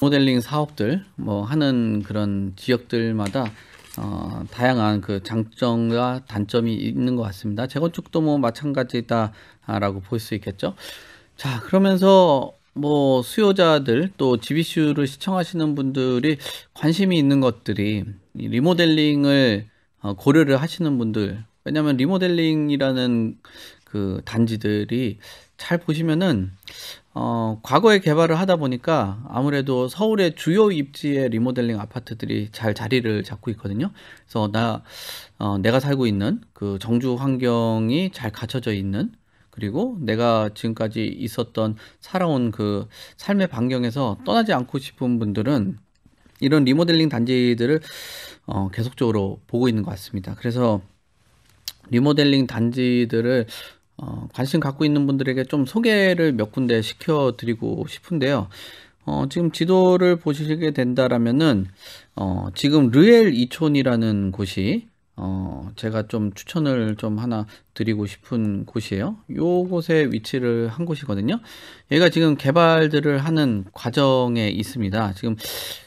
모델링 사업들 뭐 하는 그런 지역들마다 어, 다양한 그 장점과 단점이 있는 것 같습니다. 재건축도 뭐 마찬가지다라고 볼 수 있겠죠. 자, 그러면서 뭐 수요자들 또 GBCU를 시청하시는 분들이 관심이 있는 것들이 리모델링을 어, 고려를 하시는 분들 왜냐하면 리모델링이라는 그 단지들이 잘 보시면은 어, 과거에 개발을 하다 보니까 아무래도 서울의 주요 입지의 리모델링 아파트들이 잘 자리를 잡고 있거든요. 그래서 나, 어, 내가 살고 있는 그 정주 환경이 잘 갖춰져 있는 그리고 내가 지금까지 있었던 살아온 그 삶의 반경에서 떠나지 않고 싶은 분들은 이런 리모델링 단지들을 어, 계속적으로 보고 있는 것 같습니다. 그래서 리모델링 단지들을 어, 관심 갖고 있는 분들에게 좀 소개를 몇 군데 시켜드리고 싶은데요. 어, 지금 지도를 보시게 된다라면은, 어, 지금 르엘 이촌이라는 곳이, 어, 제가 좀 추천을 좀 하나 드리고 싶은 곳이에요. 요곳에 위치를 한 곳이거든요. 얘가 지금 개발들을 하는 과정에 있습니다. 지금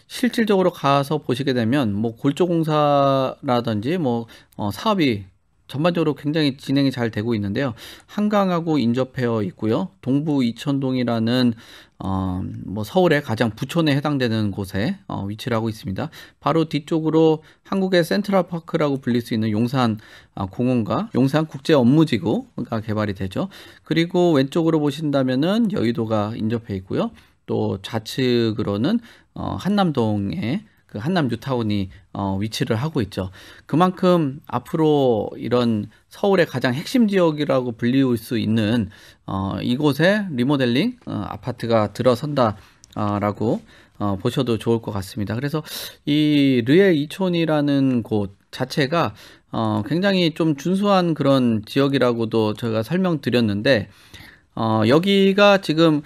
실질적으로 가서 보시게 되면, 뭐, 골조공사라든지, 뭐, 어, 사업이 전반적으로 굉장히 진행이 잘 되고 있는데요. 한강하고 인접해어 있고요. 동부 이천동이라는 어, 뭐 서울의 가장 부촌에 해당되는 곳에 어, 위치를 하고 있습니다. 바로 뒤쪽으로 한국의 센트럴 파크라고 불릴 수 있는 용산 아, 공원과 용산 국제 업무지구가 개발이 되죠. 그리고 왼쪽으로 보신다면은 여의도가 인접해 있고요. 또 좌측으로는 어, 한남동에 그 한남 뉴타운이 어, 위치를 하고 있죠. 그만큼 앞으로 이런 서울의 가장 핵심 지역이라고 불리울 수 있는 어, 이곳에 리모델링 어, 아파트가 들어선다라고 어, 보셔도 좋을 것 같습니다. 그래서 이 르에 이촌이라는 곳 자체가 어, 굉장히 좀 준수한 그런 지역이라고도 저희가 설명드렸는데 어, 여기가 지금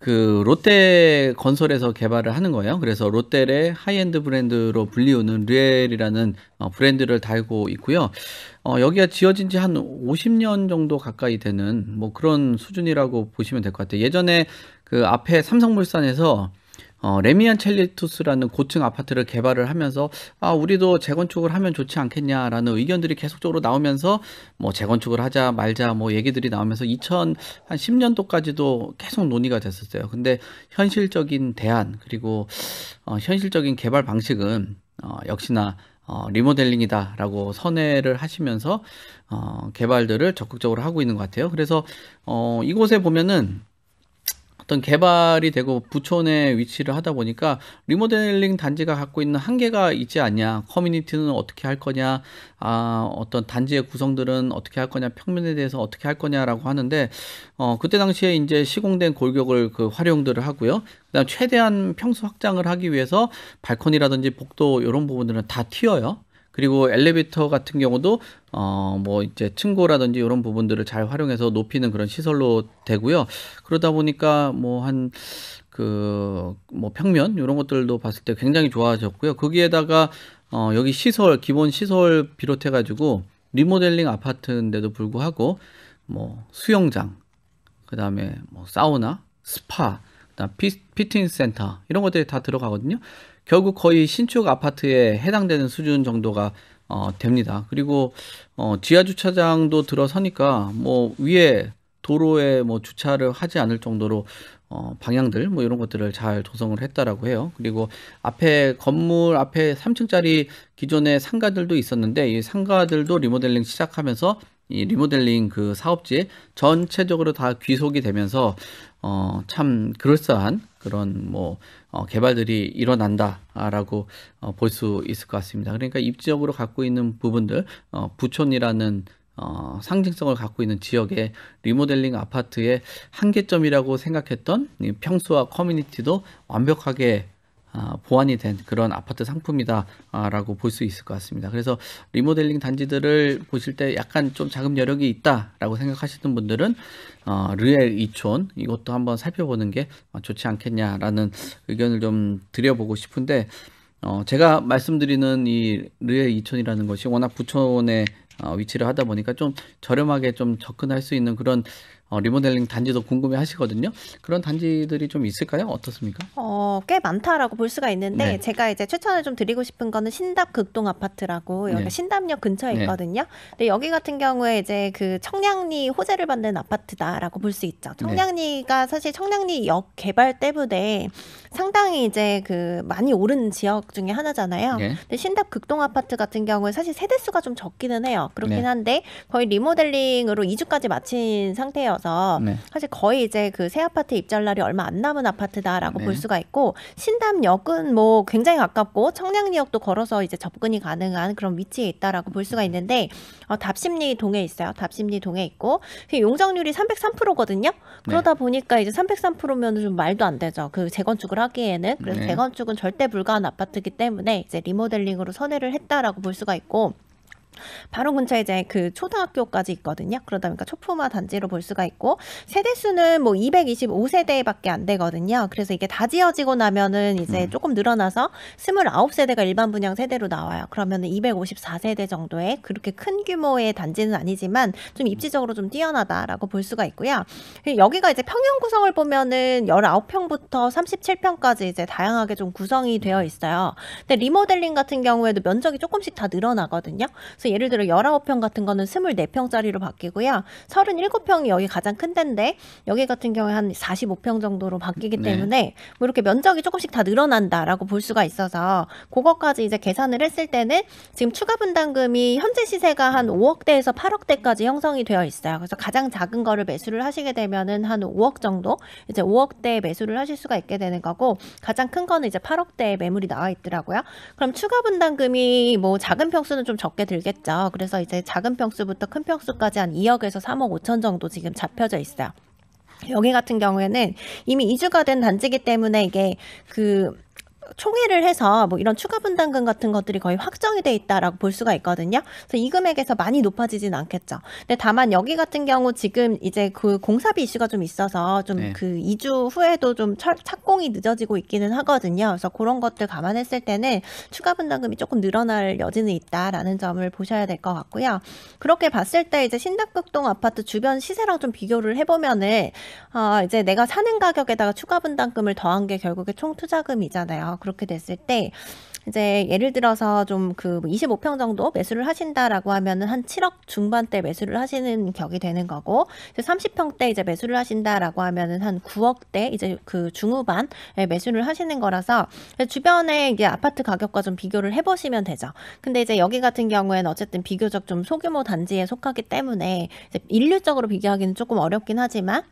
그 롯데 건설에서 개발을 하는 거예요. 그래서 롯데의 하이엔드 브랜드로 불리우는 르엘이라는 어, 브랜드를 달고 있고요. 어, 여기가 지어진 지 한 50년 정도 가까이 되는 뭐 그런 수준이라고 보시면 될 것 같아요. 예전에 그 앞에 삼성물산에서 어, 레미안 첼리투스라는 고층 아파트를 개발을 하면서 아 우리도 재건축을 하면 좋지 않겠냐라는 의견들이 계속적으로 나오면서 뭐 재건축을 하자 말자 뭐 얘기들이 나오면서 2010년도까지도 계속 논의가 됐었어요. 근데 현실적인 대안 그리고 어, 현실적인 개발 방식은 어, 역시나 어, 리모델링이다라고 선회를 하시면서 어, 개발들을 적극적으로 하고 있는 것 같아요. 그래서 어, 이곳에 보면은 어떤 개발이 되고 부촌에 위치를 하다 보니까 리모델링 단지가 갖고 있는 한계가 있지 않냐 커뮤니티는 어떻게 할 거냐 아 어떤 단지의 구성들은 어떻게 할 거냐 평면에 대해서 어떻게 할 거냐라고 하는데 어 그때 당시에 이제 시공된 골격을 그 활용들을 하고요 그다음 최대한 평수 확장을 하기 위해서 발코니라든지 복도 이런 부분들은 다 튀어요 그리고 엘리베이터 같은 경우도 어 뭐 이제 층고라든지 이런 부분들을 잘 활용해서 높이는 그런 시설로 되고요. 그러다 보니까 뭐 한 그 뭐 평면 이런 것들도 봤을 때 굉장히 좋아졌고요. 거기에다가 어 여기 시설 기본 시설 비롯해 가지고 리모델링 아파트인데도 불구하고 뭐 수영장 그다음에 뭐 사우나 스파 그다음 피트인 센터 이런 것들이 다 들어가거든요. 결국 거의 신축 아파트에 해당되는 수준 정도가 어, 됩니다. 그리고 어, 지하 주차장도 들어서니까 뭐 위에 도로에 뭐 주차를 하지 않을 정도로 어, 방향들 뭐 이런 것들을 잘 조성을 했다라고 해요. 그리고 앞에 건물 앞에 3층짜리 기존의 상가들도 있었는데 이 상가들도 리모델링 시작하면서 이 리모델링 그 사업지 전체적으로 다 귀속이 되면서 어, 참 그럴싸한 그런 뭐 어, 개발들이 일어난다라고 어, 볼수 있을 것 같습니다. 그러니까 입지적으로 갖고 있는 부분들 어, 부촌이라는 어, 상징성을 갖고 있는 지역의 리모델링 아파트의 한계점이라고 생각했던 평수와 커뮤니티도 완벽하게 아, 보완이 된 그런 아파트 상품이다라고 아, 볼수 있을 것 같습니다. 그래서 리모델링 단지들을 보실 때 약간 좀 자금 여력이 있다라고 생각하시는 분들은 어, 르엘 이촌 이것도 한번 살펴보는 게 좋지 않겠냐라는 의견을 좀 드려보고 싶은데 어, 제가 말씀드리는 이 르엘 이촌이라는 것이 워낙 부촌에 어, 위치를 하다 보니까 좀 저렴하게 좀 접근할 수 있는 그런 어, 리모델링 단지도 궁금해 하시거든요. 그런 단지들이 좀 있을까요? 어떻습니까? 어, 꽤 많다라고 볼 수가 있는데 네. 제가 이제 추천을 좀 드리고 싶은 거는 신답 극동 아파트라고 여기 네. 신담역 근처에 네. 있거든요. 근데 여기 같은 경우에 이제 그 청량리 호재를 받는 아파트다라고 볼 수 있죠. 네. 청량리가 사실 청량리 역 개발 때부터 상당히 이제 그 많이 오른 지역 중에 하나잖아요. 네. 근데 신답 극동 아파트 같은 경우에 사실 세대 수가 좀 적기는 해요. 그렇긴 한데 거의 리모델링으로 이주까지 마친 상태예요. 있어서 네. 사실 거의 이제 그 새 아파트 입찰 날이 얼마 안 남은 아파트다라고 네. 볼 수가 있고 신담역은 뭐 굉장히 가깝고 청량리역도 걸어서 이제 접근이 가능한 그런 위치에 있다라고 볼 수가 있는데 어, 답심리 동에 있어요. 답심리 동에 있고 그 용적률이 303%거든요. 그러다 네. 보니까 이제 303%면 좀 말도 안 되죠. 그 재건축을 하기에는 그래서 네. 재건축은 절대 불가한 아파트이기 때문에 이제 리모델링으로 선회를 했다라고 볼 수가 있고 바로 근처에 이제 그 초등학교까지 있거든요. 그러다 보니까 초품화 단지로 볼 수가 있고 세대 수는 뭐 225세대밖에 안 되거든요. 그래서 이게 다 지어지고 나면은 이제 음. 조금 늘어나서 29세대가 일반 분양 세대로 나와요. 그러면은 254세대 정도의 그렇게 큰 규모의 단지는 아니지만 좀 입지적으로 좀 뛰어나다라고 볼 수가 있고요. 여기가 이제 평형 구성을 보면은 19평부터 37평까지 이제 다양하게 좀 구성이 되어 있어요. 근데 리모델링 같은 경우에도 면적이 조금씩 다 늘어나거든요. 그래서 예를 들어 19평 같은 거는 24평짜리로 바뀌고요. 37평이 여기 가장 큰 데인데 여기 같은 경우에 한 45평 정도로 바뀌기 네. 때문에 뭐 이렇게 면적이 조금씩 다 늘어난다라고 볼 수가 있어서 그거까지 이제 계산을 했을 때는 지금 추가 분담금이 현재 시세가 한 5억대에서 8억대까지 형성이 되어 있어요. 그래서 가장 작은 거를 매수를 하시게 되면은 한 5억 정도 이제 5억대 매수를 하실 수가 있게 되는 거고 가장 큰 거는 이제 8억대 매물이 나와 있더라고요. 그럼 추가 분담금이 뭐 작은 평수는 좀 적게 들게 되겠죠. 그래서 이제 작은 평수부터 큰 평수까지 한 2억에서 3억 5천 정도 지금 잡혀져 있어요. 여기 같은 경우에는 이미 이주가 된 단지기 때문에 이게 그 총회를 해서 뭐 이런 추가 분담금 같은 것들이 거의 확정이 돼 있다라고 볼 수가 있거든요. 그래서 이 금액에서 많이 높아지진 않겠죠. 근데 다만 여기 같은 경우 지금 이제 그 공사비 이슈가 좀 있어서 좀그 네. 이주 후에도 좀 착공이 늦어지고 있기는 하거든요. 그래서 그런 것들 감안했을 때는 추가 분담금이 조금 늘어날 여지는 있다라는 점을 보셔야 될 것 같고요. 그렇게 봤을 때 이제 신덕극동 아파트 주변 시세랑 좀 비교를 해보면은 어, 이제 내가 사는 가격에다가 추가 분담금을 더한 게 결국에 총 투자금이잖아요. 그렇게 됐을 때 이제 예를 들어서 좀 그 25평 뭐 정도 매수를 하신다라고 하면은 한 7억 중반대 매수를 하시는 격이 되는 거고 이제 30평대 이제 매수를 하신다라고 하면은 한 9억대 이제 그 중후반에 매수를 하시는 거라서 주변에 이게 아파트 가격과 좀 비교를 해보시면 되죠. 근데 이제 여기 같은 경우에는 어쨌든 비교적 좀 소규모 단지에 속하기 때문에 인류적으로 비교하기는 조금 어렵긴 하지만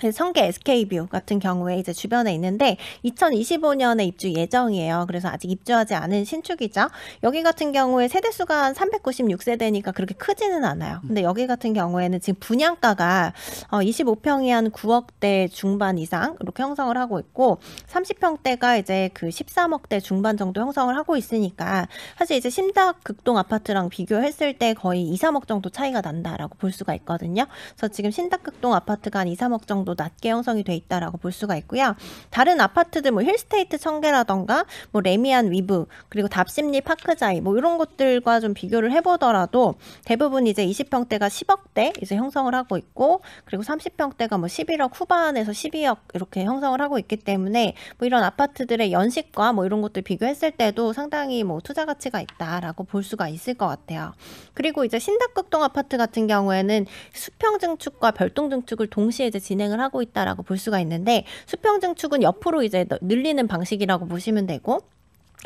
그 성계 SK뷰 같은 경우에 이제 주변에 있는데 2025년에 입주 예정이에요. 그래서 아직 입주하지 않은 신축이죠. 여기 같은 경우에 세대수가 한 396세대니까 그렇게 크지는 않아요. 음. 근데 여기 같은 경우에는 지금 분양가가 25평이 어, 한 9억대 중반 이상 이렇게 형성을 하고 있고 30평대가 이제 그 13억대 중반 정도 형성을 하고 있으니까 사실 이제 심덕 극동 아파트랑 비교했을 때 거의 2, 3억 정도 차이가 난다라고 볼 수가 있거든요. 그래서 지금 신덕 극동 아파트가 한 2, 3억 정도 정도 낮게 형성이 돼 있다라고 볼 수가 있고요. 다른 아파트들 뭐 힐스테이트 청계라던가 뭐 레미안 위브 그리고 답심리 파크자이 뭐 이런 것들과 좀 비교를 해보더라도 대부분 이제 20평대가 10억대 이제 형성을 하고 있고 그리고 30평대가 뭐 11억 후반에서 12억 이렇게 형성을 하고 있기 때문에 뭐 이런 아파트들의 연식과 뭐 이런 것들 비교했을 때도 상당히 뭐 투자 가치가 있다라고 볼 수가 있을 것 같아요. 그리고 이제 신탁극동 아파트 같은 경우에는 수평 증축과 별동 증축을 동시에 이제 진행 진행을 하고 있다라고 볼 수가 있는데 수평 증축은 옆으로 이제 늘리는 방식이라고 보시면 되고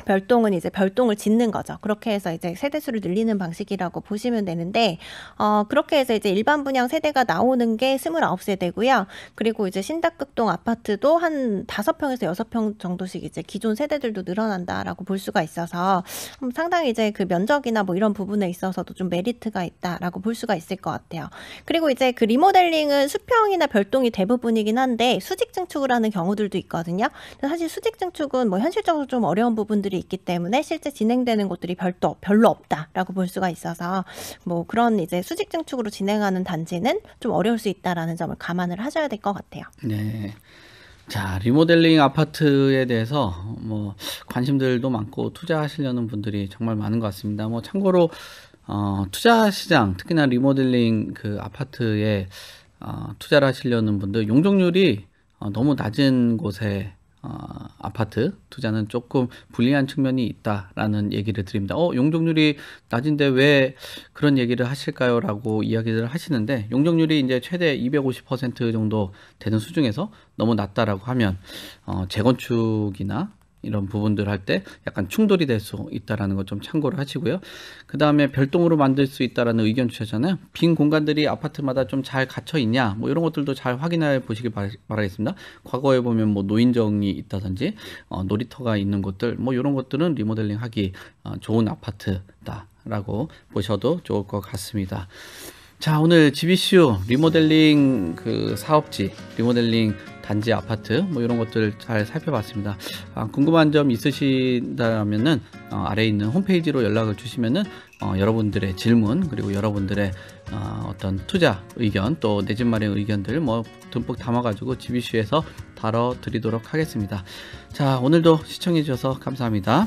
별동은 이제 별동을 짓는 거죠. 그렇게 해서 이제 세대 수를 늘리는 방식이라고 보시면 되는데 어 그렇게 해서 이제 일반 분양 세대가 나오는 게2 9 세대고요 그리고 이제 신닥극동 아파트도 한5 평에서 6평 정도씩 이제 기존 세대들도 늘어난다라고 볼 수가 있어서 음, 상당히 이제 그 면적이나 뭐 이런 부분에 있어서도 좀 메리트가 있다라고 볼 수가 있을 것 같아요. 그리고 이제 그 리모델링은 수평이나 별동이 대부분이긴 한데 수직 증축을 하는 경우들도 있거든요. 사실 수직 증축은 뭐 현실적으로 좀 어려운 부분들이 것들이 있기 때문에 실제 진행되는 곳들이 별도 별로 없다라고 볼 수가 있어서 뭐 그런 이제 수직 증축으로 진행하는 단지는 좀 어려울 수 있다라는 점을 감안을 하셔야 될 것 같아요. 네. 자, 리모델링 아파트에 대해서 뭐 관심들도 많고 투자하시려는 분들이 정말 많은 것 같습니다. 뭐 참고로 어, 투자 시장, 특히나 리모델링 그 아파트에 어, 투자를 하시려는 분들 용적률이 어, 너무 낮은 곳에 어, 아파트 투자는 조금 불리한 측면이 있다라는 얘기를 드립니다. 어, 용적률이 낮은데 왜 그런 얘기를 하실까요? 라고 이야기를 하시는데, 용적률이 이제 최대 250% 정도 되는 수중에서 너무 낮다라고 하면, 어, 재건축이나 이런 부분들 할 때 약간 충돌이 될 수 있다라는 것 좀 참고를 하시고요. 그 다음에 별동으로 만들 수 있다라는 의견 주셨잖아요. 빈 공간들이 아파트마다 좀잘 갇혀 있냐 뭐 이런 것들도 잘 확인해 보시길 바라겠습니다. 과거에 보면 뭐 노인정이 있다든지 어, 놀이터가 있는 곳들 뭐 이런 것들은 리모델링하기 어, 좋은 아파트다라고 보셔도 좋을 것 같습니다. 자 오늘 집 이슈 리모델링 그 사업지 리모델링 단지 아파트 뭐 이런 것들 잘 살펴봤습니다. 아, 궁금한 점 있으시다면은 어, 아래 있는 홈페이지로 연락을 주시면은 어, 여러분들의 질문 그리고 여러분들의 어, 어떤 투자 의견 또 내 집 마련 의견들 뭐 듬뿍 담아가지고 집이슈에서 다뤄드리도록 하겠습니다. 자 오늘도 시청해주셔서 감사합니다.